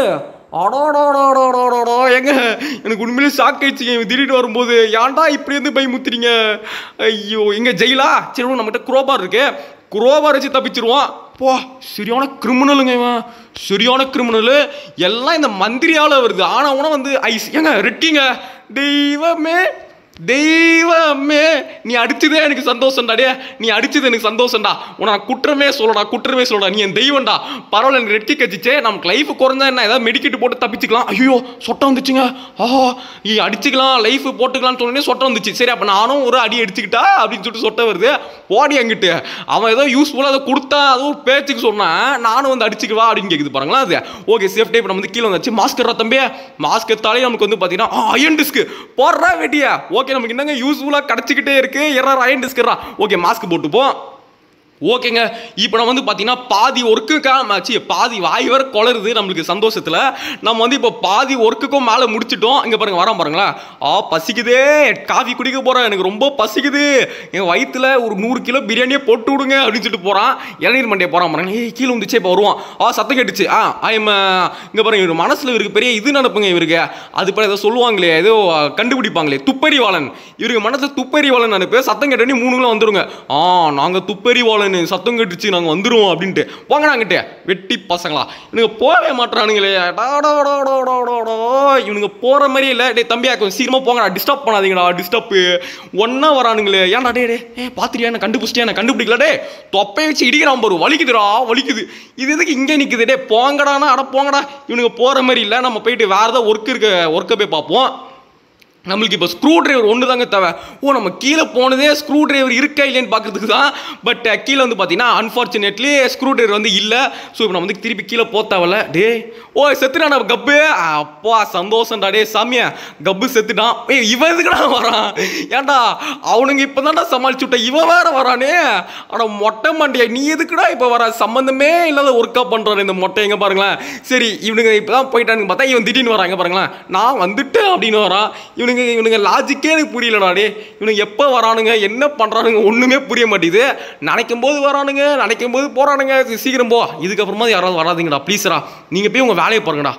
அடோடோடோடோடோடோ எங்க எனக்கு உண்மையிலே ஷாக் ஆயிடுச்சு இவன் திடீர்னு வரும்போது ஏன்டா இப்படி இருந்து பை முத்துறீங்க ஐயோ எங்க ஜெயிலா சரி நம்மகிட்ட குரோபார் இருக்கு குரோபார் வச்சு தப்பிச்சிருவான் போ சரியான கிரிமினலுங்க இவன் சரியான கிரிமினலு எல்லாம் இந்த மந்திரியால் வருது உன வந்து ஐஸ் ஏங்க ரெட்டிங்க தெய்வமே தெய்வமே நீ அடிச்சதே எனக்கு சந்தோஷம்டா டே நீ அடிச்சது எனக்கு சந்தோஷம்டா உன குற்றமே சொல்லடா குற்றமே சொல்லடா நீ என் தெய்வம்டா பரவாயில்ல நீ ரெட்டி கச்சிச்சே நமக்கு லைஃப் குறைஞ்சா என்ன ஏதாவது மெடிக்கெட் போட்டு தப்பிச்சுக்கலாம் ஐயோ சொட்டம் வந்துச்சுங்க ஆஹா நீ அடிச்சுக்கலாம் லைஃப் போட்டுக்கலாம்னு சொன்னே சொட்டம் வந்துச்சு சரி அப்போ நானும் ஒரு அடி அடிச்சுக்கிட்டா அப்படின்னு சொல்லிட்டு சொட்டை வருது ஓடி அங்கிட்டு அவன் ஏதோ யூஸ்ஃபுல்லாக அதை கொடுத்தா அது ஒரு பேச்சுக்கு சொன்னா நானும் வந்து அடிச்சுக்குவா அப்படின்னு கேட்குது பாருங்களேன் அது ஓகே சேஃப்டி இப்போ நம்ம வந்து கீழே வந்தாச்சு மாஸ்க் தம்பி மாஸ்க் எடுத்தாலே நமக்கு வந்து பார்த்தீங்கன்னா அயன் டிஸ்க் போடுறா வெட்டியா ஓகே ஓகே நமக்கு என்னங்க யூஸ்ஃபுல்லாக கிடச்சிக்கிட்டே இருக்குது எரர் ஆயின்னு டிஸ்கரா ஓகே மாஸ்க் போட்டுப்போம் ஓகேங்க இப்போ நம்ம வந்து பார்த்தீங்கன்னா பாதி ஒர்க்குக்காக ஆச்சு பாதி வாய் வர குளருது நம்மளுக்கு சந்தோஷத்தில் நம்ம வந்து இப்போ பாதி ஒர்க்குக்கும் மேலே முடிச்சிட்டோம் இங்கே பாருங்கள் வரோம் பாருங்களேன் ஆ பசிக்குதே காஃபி குடிக்க போகிறேன் எனக்கு ரொம்ப பசிக்குது என் வயிற்றுல ஒரு நூறு கிலோ பிரியாணியே போட்டு விடுங்க அப்படின்னு சொல்லிட்டு போகிறான் இளநீர் மண்டியை போகிறான் பாருங்க ஏ கீழே வந்துச்சு இப்போ வருவான் ஆ சத்தம் கேட்டுச்சு ஆ ஐம் இங்கே பாருங்க இவர் மனசில் இவருக்கு பெரிய இது நடப்புங்க இவருக்கு அது இப்போ ஏதோ சொல்லுவாங்களே ஏதோ கண்டுபிடிப்பாங்களே துப்பறிவாளன் இவருக்கு மனசில் துப்பறிவாளன் அனுப்பி சத்தம் கேட்டோன்னே மூணுங்களும் வந்துடுங்க ஆ நாங்கள் துப்பறிவாளன் என்னை சத்தம் கட்டுச்சு நாங்கள் வந்துடுவோம் அப்படின்ட்டு கிட்டே வெட்டி பசங்களா இவனுங்க போகவே மாட்டுறானுங்களே இவனுங்க போகிற மாதிரி இல்லை டே தம்பியா கொஞ்சம் சீக்கிரமாக போங்கடா டிஸ்டர்ப் பண்ணாதீங்கடா டிஸ்டர்ப்பு ஒன்றா வரானுங்களே ஏன்டா டே டே ஏ பார்த்துட்டியா என்ன கண்டுபிடிச்சிட்டியா என்ன கண்டுபிடிக்கல டே தொப்பையை வச்சு இடிக்கிறான் பாரு வலிக்குதுடா வலிக்குது இது எதுக்கு இங்கே நிற்குது டே போங்கடானா அட போங்கடா இவனுங்க போகிற மாதிரி இல்லை நம்ம போயிட்டு வேறு ஏதாவது ஒர்க் இருக்க ஒர்க்கை போய் பார்ப்போம் நம்மளுக்கு இப்போ ஸ்க்ரூ ட்ரைவர் ஒன்று தாங்க தேவை ஓ நம்ம கீழே போனதே ஸ்க்ரூ ட்ரைவர் இருக்கா இல்லையான்னு பார்க்குறதுக்கு தான் பட் கீழே வந்து பார்த்தீங்கன்னா அன்ஃபார்ச்சுனேட்லி ஸ்க்ரூ ட்ரைவர் வந்து இல்லை ஸோ இப்போ நம்ம வந்து திருப்பி கீழே போத்தாவல டே ஓ செத்துட்டான் நம்ம கப்பு அப்பா சந்தோஷம்டா டே சாமியா கப்பு செத்துட்டான் ஏ இவன் எதுக்குடா வரான் ஏன்டா அவனுங்க இப்போ தான்டா சமாளிச்சு விட்டா இவன் வேற வரானே ஆனால் மொட்டை மாண்டியா நீ எதுக்குடா இப்போ வர சம்மந்தமே இல்லாத ஒர்க்காக பண்ணுறான் இந்த மொட்டை எங்கே பாருங்களேன் சரி இவனுங்க இப்போ தான் போயிட்டானுங்க பார்த்தா இவன் திடீர்னு வராங்க பாருங்களேன் நான் வந்துட்டேன் அப்படின்னு வரான் இவனுங்க இவனுங்க இவனுங்க லாஜிக்கே எனக்கு புரியல இவனுங்க எப்போ வரானுங்க என்ன பண்ணுறானுங்க ஒன்றுமே புரிய மாட்டேது நினைக்கும் போது வரானுங்க நினைக்கும் போது போகிறானுங்க சீக்கிரம் போ இதுக்கப்புறமா யாராவது வராதுங்கடா ப்ளீஸ்ரா நீங்கள் போய் உங்கள் வேலையை பாருங்கடா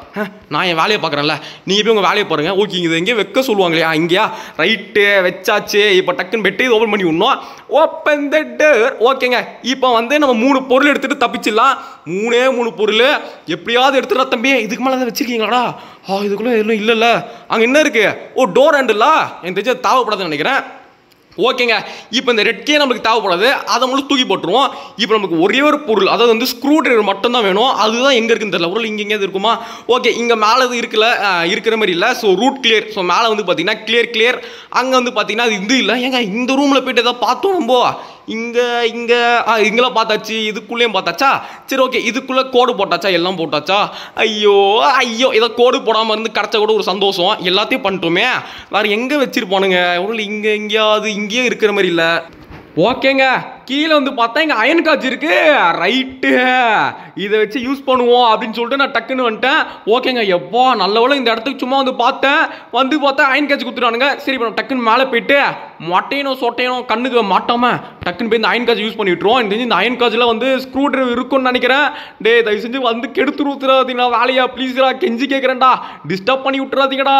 நான் என் வேலையை பார்க்குறேன்ல நீங்கள் போய் உங்கள் வேலையை பாருங்கள் ஓகே இங்கே எங்கேயோ வைக்க சொல்லுவாங்களே இங்கேயா ரைட்டு வச்சாச்சு இப்போ டக்குன்னு பெட்டு இது ஓப்பன் பண்ணி விடணும் ஓப்பன் த டோர் ஓகேங்க இப்போ வந்து நம்ம மூணு பொருள் எடுத்துகிட்டு தப்பிச்சிடலாம் மூணே மூணு பொருள் எப்படியாவது எடுத்துடலாம் தம்பி இதுக்கு மேலே வச்சுருக்கீங்களாடா ஆ இதுக்குள்ளே எதுவும் இல்லைல்ல அங்கே என்ன இருக்குது ஓ டோர் ஃபோர் அண்ட் என் எனக்கு தெரிஞ்சது தேவைப்படாதுன்னு நினைக்கிறேன் ஓகேங்க இப்போ இந்த ரெட் கே நம்மளுக்கு தேவைப்படாது அதை மட்டும் தூக்கி போட்டுருவோம் இப்போ நமக்கு ஒரே ஒரு பொருள் அதாவது வந்து ஸ்க்ரூ ட்ரைவர் மட்டும்தான் வேணும் அதுதான் எங்கே இருக்குன்னு தெரியல பொருள் இங்கே இருக்குமா ஓகே இங்கே மேலே இது இருக்கல இருக்கிற மாதிரி இல்லை ஸோ ரூட் கிளியர் ஸோ மேலே வந்து பார்த்தீங்கன்னா கிளியர் கிளியர் அங்கே வந்து பார்த்தீங்கன்னா அது இது இல்லை ஏங்க இந்த ரூமில் போய்ட்டு எதாவது பார்த்தோம் நம்ம இங்கே இங்கே இங்கெல்லாம் பார்த்தாச்சு இதுக்குள்ளேயும் பார்த்தாச்சா சரி ஓகே இதுக்குள்ளே கோடு போட்டாச்சா எல்லாம் போட்டாச்சா ஐயோ ஐயோ ஏதோ கோடு போடாமல் இருந்து கிடச்சா கூட ஒரு சந்தோஷம் எல்லாத்தையும் பண்ணிட்டோமே வேறு எங்கே வச்சுருப்பானுங்க இங்கே எங்கேயாவது இங்கேயே இருக்கிற மாதிரி இல்லை ஓகேங்க கீழே வந்து பார்த்தா இங்கே அயன் காஜ் இருக்கு ரைட்டு இதை வச்சு யூஸ் பண்ணுவோம் அப்படின்னு சொல்லிட்டு நான் டக்குன்னு வந்துட்டேன் ஓகேங்க எப்போ நல்லவளோ இந்த இடத்துக்கு சும்மா வந்து பார்த்தேன் வந்து பார்த்தா அயன் காஜ் கொடுத்துருவானுங்க சரி இப்போ டக்குன்னு மேலே போயிட்டு மொட்டையனோ சொட்டையனோ கண்ணுக்கு மாட்டாம டக்குன்னு போய் இந்த அயன் காஜ் யூஸ் பண்ணி எனக்கு இந்த அயன் காஜில் வந்து ஸ்க்ரூ ட்ரைவர் இருக்கும்னு நினைக்கிறேன் டே தயவு செஞ்சு வந்து கெடுத்து ஊத்துறாதீங்களா வேலையா ப்ளீஸ்ரா கெஞ்சி கேட்குறேன்டா டிஸ்டர்ப் பண்ணி விட்டுறாதீங்கடா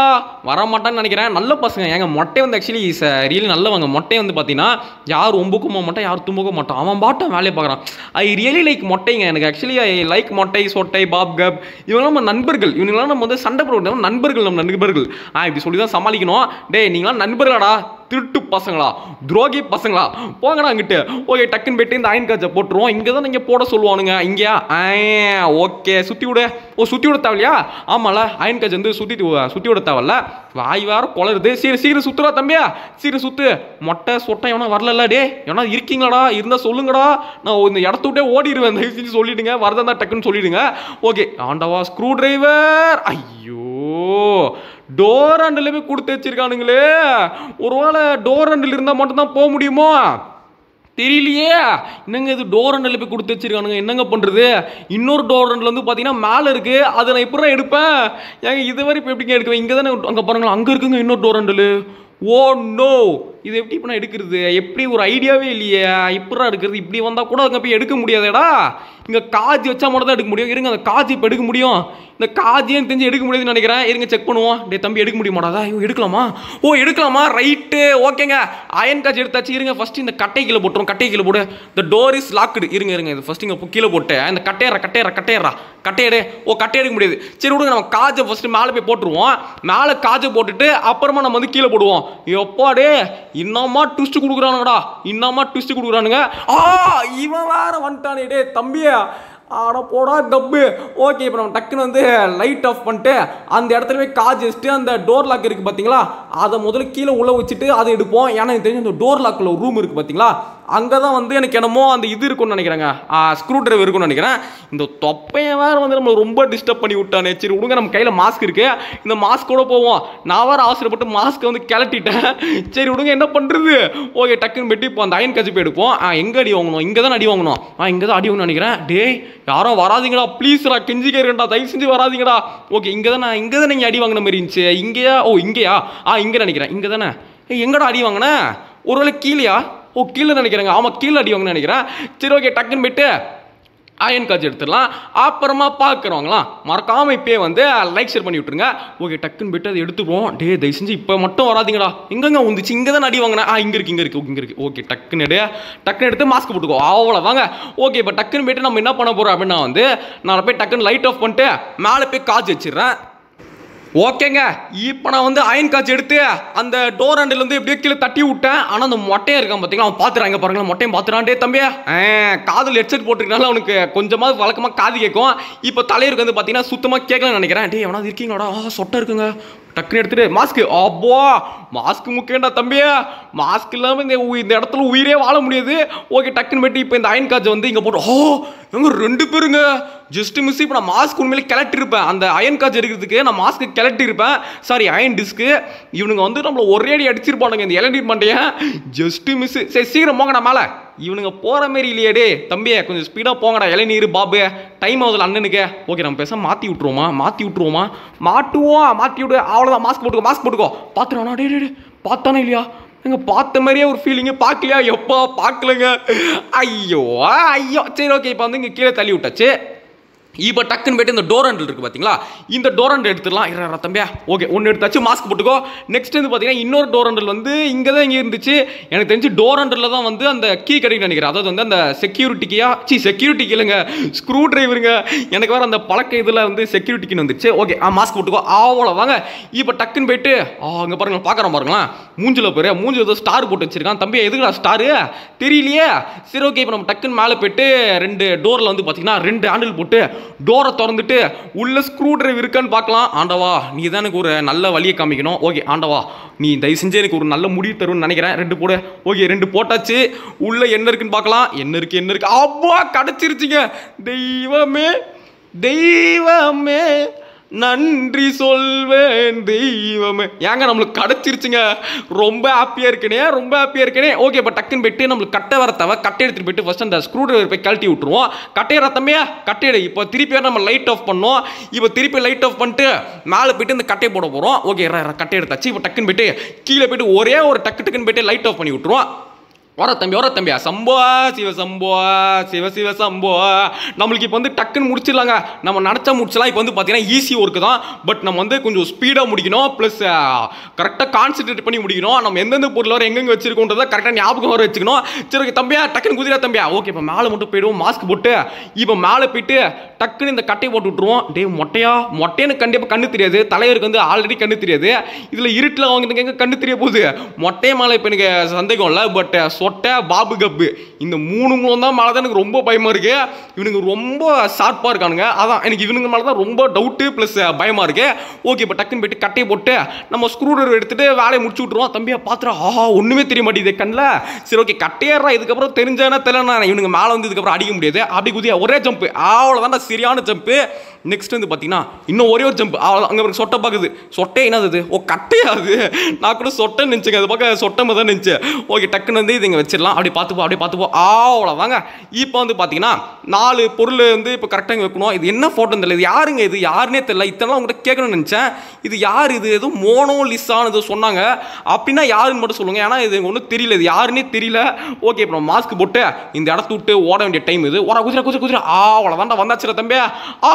வர மாட்டான்னு நினைக்கிறேன் நல்ல பசங்க எங்கள் மொட்டை வந்து ஆக்சுவலி ரியலி நல்லவங்க மொட்டை வந்து பார்த்தீங்கன்னா யார் ஒம்புக்குமா மொட்டை யார் தும்பு முக மாட்டோம் அவன் பாட்டம் வேலையை பார்க்குறான் ஐ ரியலி லைக் மொட்டைங்க எனக்கு ஆக்சுவலி ஐ லைக் மொட்டை சொட்டை பாப் கப் இவங்களாம் நம்ம நண்பர்கள் இவங்களாம் நம்ம வந்து சண்டை போடுறோம் நண்பர்கள் நம்ம நண்பர்கள் ஆ இப்படி சொல்லி தான் சமாளிக்கணும் டே நீங்களாம் நண்பர்களாடா திருட்டு பசங்களா துரோகி பசங்களா போங்கடா அங்கிட்டு ஓகே டக்குன்னு போயிட்டு இந்த அயன் காஜை போட்டுருவோம் இங்கே தான் நீங்கள் போட சொல்லுவானுங்க இங்கேயா ஓகே சுற்றி விட ஓ சுற்றி விட தேவையா ஆமாம்ல அயன் காஜ் வந்து சுற்றி சுற்றி விட தேவையில்ல வாய் வேற குளருது சீரு சீரு சுற்றுலா தம்பியா சீரு சுற்று மொட்டை சொட்டை எவனா வரலல்ல டே எவனா இருக்கீங்களாடா இருந்தால் சொல்லுங்கடா நான் இந்த இடத்த விட்டே ஓடிடுவேன் தயவு செஞ்சு சொல்லிவிடுங்க வரதான் டக்குன்னு சொல்லிவிடுங்க ஓகே ஆண்டவா ஸ்க்ரூ டிரைவர் ஐயோ டோர் ஹேண்டில் போய் கொடுத்து வச்சிருக்கானுங்களே ஒரு வேளை டோர் ஹேண்டில் இருந்தால் மட்டும்தான் போக முடியுமோ தெரியலையே என்னங்க இது டோர் ஹண்டில் போய் கொடுத்து வச்சிருக்கானுங்க என்னங்க பண்ணுறது இன்னொரு டோர் ஹண்டில் வந்து பார்த்தீங்கன்னா மேலே இருக்குது அதை நான் எப்படி எடுப்பேன் ஏங்க இது வரை இப்போ எப்படிங்க எடுக்குவேன் இங்கே தானே அங்கே பாருங்களா அங்கே இருக்குங்க இன்னொரு டோர் ஹண்டில் ஓ நோ இது எப்படி இப்போ நான் எடுக்கிறது எப்படி ஒரு ஐடியாவே இல்லையே இப்படா எடுக்கிறது இப்படி வந்தால் கூட அங்கே போய் எடுக்க முடியாதேடா இங்கே காஜி வச்சா மட்டும் தான் எடுக்க முடியும் இருங்க அந்த காஜி இப்போ எடுக்க முடியும் இந்த காஜின்னு தெரிஞ்சு எடுக்க முடியாதுன்னு நினைக்கிறேன் இருங்க செக் பண்ணுவோம் டே தம்பி எடுக்க முடியுமாடாதா ஐயோ எடுக்கலாமா ஓ எடுக்கலாமா ரைட்டு ஓகேங்க அயன் காஜ் எடுத்தாச்சு இருங்க ஃபஸ்ட்டு இந்த கட்டை கீழே போட்டுரும் கட்டை கீழே போட்டு இந்த டோர் இஸ் லாக்குடு இருங்க இருங்க இது ஃபஸ்ட்டு இங்கே கீழே போட்டு இந்த கட்டையரா கட்டையரா கட்டையரா கட்டையடே ஓ கட்டை எடுக்க முடியாது சரி விடுங்க நம்ம காஜை ஃபஸ்ட்டு மேலே போய் போட்டுருவோம் மேலே காஜை போட்டுட்டு அப்புறமா நம்ம வந்து கீழே போடுவோம் எப்பாடே இன்னமா ட்விஸ்ட் கொடுக்குறானுடா இன்னமா ட்விஸ்ட் கொடுக்குறானுங்க ஆ இவன் வேற வந்துட்டானே டே தம்பியே ஆட போடா டப்பு ஓகே இப்போ நம்ம டக்குன்னு வந்து லைட் ஆஃப் பண்ணிட்டு அந்த இடத்துல போய் காஜ் வச்சுட்டு அந்த டோர் லாக் இருக்குது பார்த்தீங்களா அதை முதல்ல கீழே உள்ள வச்சுட்டு அதை எடுப்போம் ஏன்னா எனக்கு தெரிஞ்சு அந்த டோர் லாக்கில் ஒரு ரூம் இருக்குது பார்த்தீங்களா அங்கே தான் வந்து எனக்கு என்னமோ அந்த இது இருக்கும்னு நினைக்கிறேங்க ஸ்க்ரூ ட்ரைவர் இருக்கும்னு நினைக்கிறேன் இந்த தொப்பையை வேறு வந்து நம்மளை ரொம்ப டிஸ்டர்ப் பண்ணி விட்டானே சரி விடுங்க நம்ம கையில் மாஸ்க் இருக்குது இந்த மாஸ்கோட போவோம் நான் வேறு ஆசிரியப்பட்டு மாஸ்க்கை வந்து கிளட்டிட்டேன் சரி விடுங்க என்ன பண்ணுறது ஓகே டக்குன்னு பெட்டி இப்போ அந்த அயன் போய் எடுப்போம் எங்கே அடி வாங்கணும் இங்கே தான் அடி வாங்கணும் ஆ இங்கே தான் அடி வாங்கணும் நினைக்கிறேன் டேய் யாரும் வராதிங்கடா ப்ளீஸ்ரா கெஞ்சி கேட்குறேன்டா தயவு செஞ்சு வராதிங்கடா ஓகே இங்கே தான் நான் இங்கே தான் நீங்கள் அடி வாங்கின மாதிரி இருந்துச்சு இங்கேயா ஓ இங்கேயா ஆ இங்கே நினைக்கிறேன் இங்கே தானே எங்கடா அடி வாங்கினேன் ஒருவேளை கீழேயா ஓ கீழே நினைக்கிறேங்க ஆமாம் கீழே அடிவாங்கன்னு நினைக்கிறேன் சரி ஓகே டக்குன்னு போயிட்டு அயன் காட்சி எடுத்துடலாம் அப்புறமா பார்க்குறவங்களாம் மறக்காமல் இப்போயே வந்து லைக் ஷேர் பண்ணி விட்ருங்க ஓகே டக்குன்னு போயிட்டு அதை எடுத்துப்போம் டே தயவு செஞ்சு இப்போ மட்டும் வராதிங்களா எங்கங்க வந்துச்சு இங்கே தான் அடி வாங்கினா ஆ இங்கே இருக்குது இங்கே இருக்குது இங்கே இருக்குது ஓகே டக்குன்னு எடு டக்குன்னு எடுத்து மாஸ்க் போட்டுக்கோ அவ்வளோ வாங்க ஓகே இப்போ டக்குன்னு போயிட்டு நம்ம என்ன பண்ண போகிறோம் அப்படின்னா வந்து நான் போய் டக்குன்னு லைட் ஆஃப் பண்ணிட்டு மேலே போய் கார்ட்ஸ் வச்சிடுறேன் ஓகேங்க இப்போ நான் வந்து அயன் காட்சி எடுத்து அந்த டோர் ஹேண்டில் வந்து எப்படியோ கீழே தட்டி விட்டேன் ஆனால் அந்த மொட்டையை இருக்கான் பார்த்தீங்களா அவன் பார்த்துறாங்க பாருங்களா மொட்டையும் பார்த்துறான்டே தம்பி காதல் ஹெட்செட் போட்டுருக்கனால அவனுக்கு கொஞ்சமாக வழக்கமாக காது கேட்கும் இப்போ தலையருக்கு வந்து பார்த்தீங்கன்னா சுத்தமாக கேட்கலன்னு நினைக்கிறேன் டே எவனாவது இருக்கீங்களோட சொட்டை இருக்குங்க டக்குன்னு எடுத்துட்டு மாஸ்க்கு அப்போ மாஸ்க் முக்கியம்டா தம்பியா மாஸ்க் இல்லாமல் இந்த இந்த இடத்துல உயிரே வாழ முடியாது ஓகே டக்குன்னு பட்டி இப்போ இந்த அயன் காஜை வந்து இங்கே போட்டு ஓ எங்க ரெண்டு பேருங்க ஜஸ்ட் மிஸ் இப்போ நான் மாஸ்க் உண்மையிலே கிளட்டிருப்பேன் அந்த அயன் காஜ் எடுக்கிறதுக்கு நான் மாஸ்க்கு கிளட்டிருப்பேன் சாரி அயன் டிஸ்க்கு இவனுங்க வந்து நம்மளை ஒரே அடி அடிச்சிருப்பானுங்க இந்த எலண்டிட் மண்டையன் ஜஸ்ட் மிஸ் சரி சீக்கிரம் போங்க நான் மேலே இவனுங்க போகிற மாரி இல்லையாடே தம்பியே கொஞ்சம் ஸ்பீடாக போங்கடா இளநீர் பாபு டைம் ஆகுதுல அண்ணனுக்கு ஓகே நம்ம பேச மாற்றி விட்ருவோமா மாற்றி விட்ருவோமா மாட்டுவோம் மாற்றி விடு அவ்வளோதான் மாஸ்க் போட்டுக்கோ மாஸ்க் போட்டுக்கோ பார்த்துறானா டே டே இல்லையா நீங்கள் பார்த்த மாதிரியே ஒரு ஃபீலிங்கு பார்க்கலையா எப்போ பார்க்கலங்க ஐயோ ஐயோ சரி ஓகே இப்போ வந்து இங்கே கீழே தள்ளி விட்டாச்சு இப்போ டக்குன்னு போய்ட்டு இந்த டோரண்ட் இருக்குது பார்த்தீங்களா இந்த டோரண்ட் எடுத்துடலாம் இரா தம்பியா ஓகே ஒன்று எடுத்தாச்சு மாஸ்க் போட்டுக்கோ நெக்ஸ்ட் வந்து பார்த்தீங்கன்னா இன்னொரு டோரண்டல் வந்து இங்கே தான் இங்கே இருந்துச்சு எனக்கு தெரிஞ்சு டோரண்டரில் தான் வந்து அந்த கீ கிடைக்கும் நினைக்கிறேன் அதாவது வந்து அந்த செக்யூரிட்டிக்கியா சி செக்யூரிட்டிக்கு இல்லைங்க ஸ்க்ரூ டிரைவருங்க எனக்கு வேறு அந்த பழக்க இதில் வந்து செக்யூரிட்டிக்குன்னு வந்துச்சு ஓகே ஆ மாஸ்க் போட்டுக்கோ அவ்வளோ வாங்க இப்போ டக்குன்னு போயிட்டு அங்கே பாருங்கள் பார்க்குறோம் பாருங்களேன் மூஞ்சில் போயிரு மூஞ்சில் ஏதோ ஸ்டார் போட்டு வச்சிருக்கான் தம்பி எதுக்குடா ஸ்டாரு தெரியலையே சரி ஓகே இப்போ நம்ம டக்குன்னு மேலே போயிட்டு ரெண்டு டோரில் வந்து பார்த்தீங்கன்னா ரெண்டு ஹேண்டில் போட்டு டோரை திறந்துட்டு உள்ளே ஸ்க்ரூ ட்ரைவ் இருக்கான்னு பார்க்கலாம் ஆண்டவா நீ தான் எனக்கு ஒரு நல்ல வழியை காமிக்கணும் ஓகே ஆண்டவா நீ தயவு செஞ்சு எனக்கு ஒரு நல்ல முடிவு தரும்னு நினைக்கிறேன் ரெண்டு போட ஓகே ரெண்டு போட்டாச்சு உள்ளே என்ன இருக்குன்னு பார்க்கலாம் என்ன இருக்குது என்ன இருக்குது அப்பா கிடச்சிருச்சிங்க தெய்வமே தெய்வமே நன்றி சொல்வேன் தெய்வமே ஏங்க நம்மளுக்கு கிடச்சிருச்சுங்க ரொம்ப ஹாப்பியாக இருக்கேனே ரொம்ப ஹாப்பியாக இருக்கேனே ஓகே இப்போ டக்குன்னு போய்ட்டு நம்மளுக்கு கட்டை வரத்தவ கட்டை எடுத்துகிட்டு போய்ட்டு ஃபஸ்ட் அந்த ஸ்க்ரூ ட்ரைவர் போய் கழட்டி விட்ருவோம் கட்டையை ரத்தமையா கட்டையிட இப்போ திருப்பி நம்ம லைட் ஆஃப் பண்ணோம் இப்போ திருப்பி லைட் ஆஃப் பண்ணிட்டு மேலே போய்ட்டு இந்த கட்டையை போட போகிறோம் ஓகே கட்டை எடுத்தாச்சு இப்போ டக்குன்னு போய்ட்டு கீழே போய்ட்டு ஒரே ஒரு டக்கு டக்குன்னு போய்ட்டு லைட் ஆஃப் பண்ணி விட்டுருவோம் வர தம்பி வர தம்பியா சம்போவா சிவ சம்போவா சிவ சிவ சம்போவா நம்மளுக்கு இப்போ வந்து டக்குன்னு முடிச்சிடலாங்க நம்ம நினச்சா முடிச்சலாம் இப்போ வந்து பார்த்தீங்கன்னா ஈஸி ஒர்க்கு தான் பட் நம்ம வந்து கொஞ்சம் ஸ்பீடாக முடிக்கணும் ப்ளஸ் கரெக்டாக கான்சன்ட்ரேட் பண்ணி முடிக்கணும் நம்ம எந்தெந்த பொருள் வர எங்கெங்கே வச்சிருக்கோன்றத கரெக்டாக ஞாபகம் வர வச்சுக்கணும் சரி தம்பியா டக்குன்னு குதிரா தம்பியா ஓகே இப்போ மேலே மட்டும் போயிடுவோம் மாஸ்க் போட்டு இப்போ மேலே போயிட்டு டக்குன்னு இந்த கட்டையை போட்டு விட்ருவோம் டே மொட்டையா மொட்டையனு கண்டிப்பாக கண்ணு தெரியாது தலைவருக்கு வந்து ஆல்ரெடி கண்ணு தெரியாது இதில் இருட்டில் அவங்க எங்கே கண்ணு தெரிய போகுது மொட்டையை மேலே இப்போ எனக்கு சந்தேகம் இல்லை பட் சொட்டை பாபு கப்பு இந்த மூணுங்களும் தான் மேலே தான் எனக்கு ரொம்ப பயமாக இருக்குது இவனுங்க ரொம்ப ஷார்ப்பாக இருக்கானுங்க அதான் எனக்கு இவனுங்க மேலே தான் ரொம்ப டவுட்டு ப்ளஸ் பயமாக இருக்குது ஓகே இப்போ டக்குன்னு போயிட்டு கட்டையை போட்டு நம்ம ஸ்க்ரூ எடுத்துகிட்டு வேலையை முடிச்சு விட்ருவோம் தம்பியை பார்த்துறா ஆஹா ஒன்றுமே தெரிய மாட்டேங்குது கண்ணில் சரி ஓகே கட்டையேறா இதுக்கப்புறம் தெரிஞ்சானே தெரியலண்ணா இவனுங்க மேலே வந்து இதுக்கப்புறம் அடிக்க முடியாது அப்படி குதியா ஒரே ஜம்ப்பு அவ்வளோதான் சரியான ஜம்ப்பு நெக்ஸ்ட் வந்து பார்த்தீங்கன்னா இன்னும் ஒரே ஒரு ஜம்ப் அங்கே ஒரு சொட்டை பார்க்குது சொட்டை என்னது ஓ கட்டையாது நான் கூட சொட்டை நினச்சேங்க அது பார்க்க சொட்டமாக தான் நினச்சேன் ஓகே டக்குன்னு வந்து இதுங்க இங்கே வச்சிடலாம் அப்படி பார்த்துப்போம் அப்படி பார்த்துப்போம் வாங்க இப்போ வந்து பார்த்தீங்கன்னா நாலு பொருள் வந்து இப்போ கரெக்டாக இங்கே வைக்கணும் இது என்ன ஃபோட்டோன்னு தெரியல இது யாருங்க இது யாருன்னே தெரியல இத்தனைலாம் உங்கள்கிட்ட கேட்கணும்னு நினச்சேன் இது யார் இது எதுவும் மோனோ லிஸ்ஸான்னு சொன்னாங்க அப்படின்னா யாருன்னு மட்டும் சொல்லுங்கள் ஏன்னா இது ஒன்றும் தெரியல இது யாருன்னே தெரியல ஓகே இப்போ நம்ம மாஸ்க் போட்டு இந்த இடத்த விட்டு ஓட வேண்டிய டைம் இது ஓட குதிரை குதிரை குதிரை ஆ அவ்வளோதான்டா வந்தாச்சுல தம்பி ஆ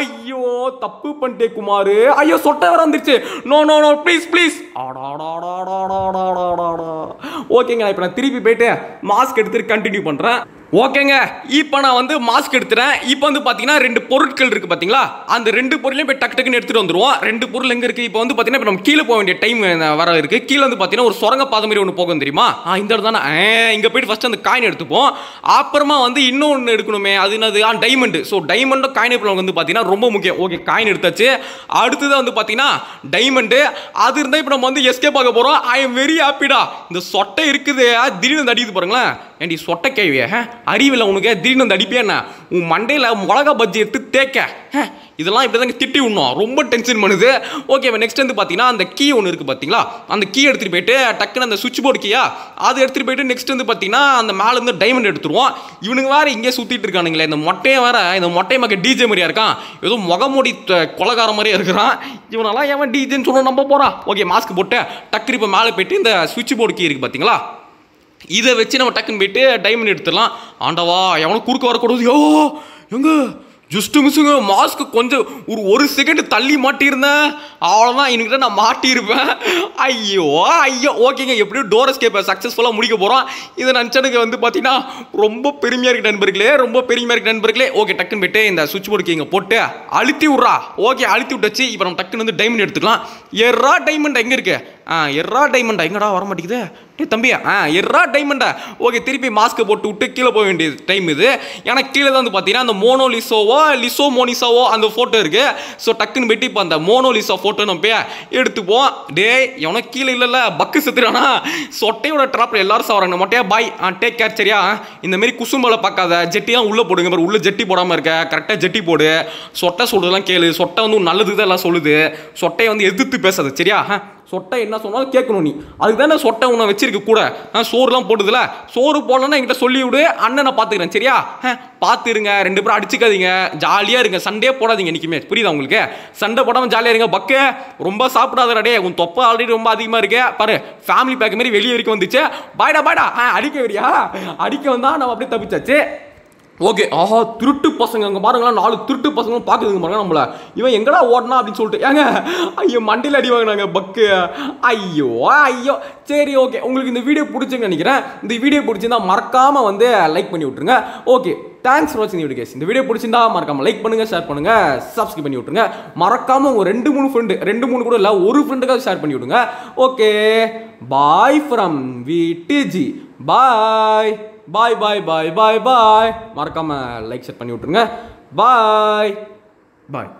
ஐயோ தப்பு பண்ணிட்டே குமார் ஐயோ சொட்டை வர வந்துருச்சு no no no please please ஆடாடாடாடாடாடாடா ஓகேங்க இப்போ நான் திரு திருப்பி போயிட்டு மாஸ்க் எடுத்துட்டு கண்டினியூ பண்ணுறேன் ஓகேங்க இப்போ நான் வந்து மாஸ்க் எடுத்துறேன் இப்போ வந்து பார்த்தீங்கன்னா ரெண்டு பொருட்கள் இருக்குது பார்த்தீங்களா அந்த ரெண்டு பொருளையும் போய் டக்கு டக்குன்னு எடுத்துகிட்டு வந்துடுவோம் ரெண்டு பொருள் எங்கே இருக்குது இப்போ வந்து பார்த்தீங்கன்னா இப்போ நம்ம கீழே போக வேண்டிய டைம் வர இருக்குது கீழே வந்து பார்த்தீங்கன்னா ஒரு சுரங்க பாதை மாதிரி ஒன்று போகும் தெரியுமா ஆ இந்த இடம் தானே இங்கே போயிட்டு ஃபஸ்ட்டு அந்த காயின் எடுத்துப்போம் அப்புறமா வந்து இன்னொன்று எடுக்கணுமே அது என்னது ஆ டைமண்டு ஸோ டைமண்டும் காயின் இப்போ வந்து பார்த்தீங்கன்னா ரொம்ப முக்கியம் ஓகே காயின் எடுத்தாச்சு அடுத்தது வந்து பார்த்தீங்கன்னா டைமண்டு அது இருந்தால் இப்போ நம்ம வந்து எஸ்கே பார்க்க போகிறோம் ஐ எம் வெரி ஹாப்பிடா இந்த சொட்டை இருக்குது திடீர்னு அடிக்குது பாருங்களேன் ஏண்டி சொட்டை கேவிய அறிவில் உனக்கு திடீர்னு வந்து என்ன உன் மண்டையில் மிளகா பஜ்ஜி எடுத்து தேக்க இதெல்லாம் இப்படி தான் திட்டி விடணும் ரொம்ப டென்ஷன் பண்ணுது ஓகே நெக்ஸ்ட் வந்து பார்த்தீங்கன்னா அந்த கீ ஒன்று இருக்குது பார்த்தீங்களா அந்த கீ எடுத்துகிட்டு போயிட்டு டக்குன்னு அந்த சுவிட்ச் போர்டு கீயா அது எடுத்துகிட்டு போயிட்டு நெக்ஸ்ட் வந்து பார்த்தீங்கன்னா அந்த மேலேருந்து டைமண்ட் எடுத்துருவோம் இவனுங்க வேறு இங்கே சுற்றிட்டு இருக்கானுங்களே இந்த மொட்டையை வேறு இந்த மொட்டை மக்கள் டிஜே மாதிரியா இருக்கான் ஏதோ முகமூடி கொலகார மாதிரியே இருக்கிறான் இவனெல்லாம் ஏன் டிஜேன்னு சொல்லணும் நம்ம போகிறான் ஓகே மாஸ்க் போட்டு டக்குனு இப்போ மேலே போயிட்டு இந்த சுவிட்ச் போர்டு கீ இருக்குது பார்த்தீங்களா இதை வச்சு நம்ம டக்குன்னு போயிட்டு டைமண்ட் எடுத்துடலாம் ஆண்டவா எவனும் குறுக்க வரக்கூடாது யோ எங்க ஜஸ்ட்டு மிஸ்ஸுங்க மாஸ்க்கு கொஞ்சம் ஒரு ஒரு செகண்ட் தள்ளி மாட்டியிருந்தேன் அவ்வளோதான் இனிக்கிட்ட நான் மாட்டியிருப்பேன் ஐயோ ஐயோ ஓகேங்க எப்படியும் டோர் எஸ்கேப்பை சக்ஸஸ்ஃபுல்லாக முடிக்க போகிறோம் இதை நினச்சனுக்கு வந்து பார்த்தீங்கன்னா ரொம்ப பெருமையாக இருக்குது நண்பர்களே ரொம்ப பெருமையாக இருக்குது நண்பர்களே ஓகே டக்குன்னு போய்ட்டு இந்த சுவிட்ச் போர்டுக்கு இங்கே போட்டு அழுத்தி விட்றா ஓகே அழுத்தி விட்டுச்சு இப்போ நம்ம டக்குன்னு வந்து டைமண்ட் எடுத்துக்கலாம் எர்ரா டைமண்ட் எங்கே இருக்குது ஆ எர்ரா டைமண்ட் எங்கடா வர மாட்டேங்குது ஏ தம்பி ஆ எறா டைமண்டா ஓகே திருப்பி மாஸ்க்கு போட்டு விட்டு கீழே போக வேண்டிய டைம் இது ஏன்னா கீழே தான் வந்து பார்த்தீங்கன்னா அந்த மோனோ லிசோவோ லிசோ மோனிசாவோ அந்த ஃபோட்டோ இருக்குது ஸோ டக்குன்னு வெட்டி இப்போ அந்த மோனோ லிசோ ஃபோட்டோ நம்ம போய் எடுத்துப்போம் டே எவனோ கீழே இல்லைல்ல பக்கு செத்துறானா சொட்டையோட ட்ராப்பில் எல்லாரும் சாவறாங்க மொட்டையா பாய் ஆ டேக் கேர் சரியா இந்தமாரி குசும்பலை பார்க்காத ஜெட்டியாக உள்ளே போடுங்க பாரு உள்ளே ஜெட்டி போடாமல் இருக்க கரெக்டாக ஜெட்டி போடு சொட்டை சொல்கிறதெல்லாம் கேளு சொட்டை வந்து நல்லது தான் எல்லாம் சொல்லுது சொட்டையை வந்து எதிர்த்து பேசாது சரியா சொட்டை என்ன சொன்னாலும் கேட்கணும் நீ அதுக்கு தானே சொட்டை உன்னை வச்சிருக்கு கூட சோறுலாம் போடுதுல சோறு போடலன்னா என்கிட்ட சொல்லி விடு அண்ணனை பார்த்துக்கிறேன் சரியா பார்த்துருங்க ரெண்டு பேரும் அடிச்சுக்காதீங்க ஜாலியாக இருங்க சண்டே போடாதீங்க இன்றைக்குமே புரியுதா உங்களுக்கு சண்டை போடாமல் ஜாலியாக இருங்க பக்கே ரொம்ப சாப்பிடாதடே உன் தொப்பை ஆல்ரெடி ரொம்ப அதிகமாக இருக்கே பாரு ஃபேமிலி பேக் மாரி வெளியே வரைக்கும் வந்துச்சு பாய்டா பாய்டா ஆ அடிக்க வரியா அடிக்க வந்தால் நம்ம அப்படியே தப்பிச்சாச்சு ஓகே ஆஹா திருட்டு பசங்க அங்கே பாருங்களா நாலு திருட்டு பசங்களும் பார்க்குதுங்க பாருங்க நம்மள இவன் எங்கடா ஓடனா அப்படின்னு சொல்லிட்டு ஏங்க ஐயோ மண்டியில் அடி வாங்கினாங்க பக்கு ஐயோ ஐயோ சரி ஓகே உங்களுக்கு இந்த வீடியோ பிடிச்சுன்னு நினைக்கிறேன் இந்த வீடியோ பிடிச்சிருந்தா மறக்காமல் வந்து லைக் பண்ணி விட்ருங்க ஓகே தேங்க்ஸ் ஃபார் வாட்சிங் வீடியோ கேஸ் இந்த வீடியோ பிடிச்சிருந்தா மறக்காமல் லைக் பண்ணுங்கள் ஷேர் பண்ணுங்கள் சப்ஸ்கிரைப் பண்ணி விட்ருங்க மறக்காமல் உங்கள் ரெண்டு மூணு ஃப்ரெண்டு ரெண்டு மூணு கூட இல்லை ஒரு ஃப்ரெண்டுக்காக ஷேர் பண்ணி விடுங்க okay bye from V DG bye bye bye bye bye bye மறக்காமல் லைக் செட் பண்ணி விட்ருங்க பாய் பாய்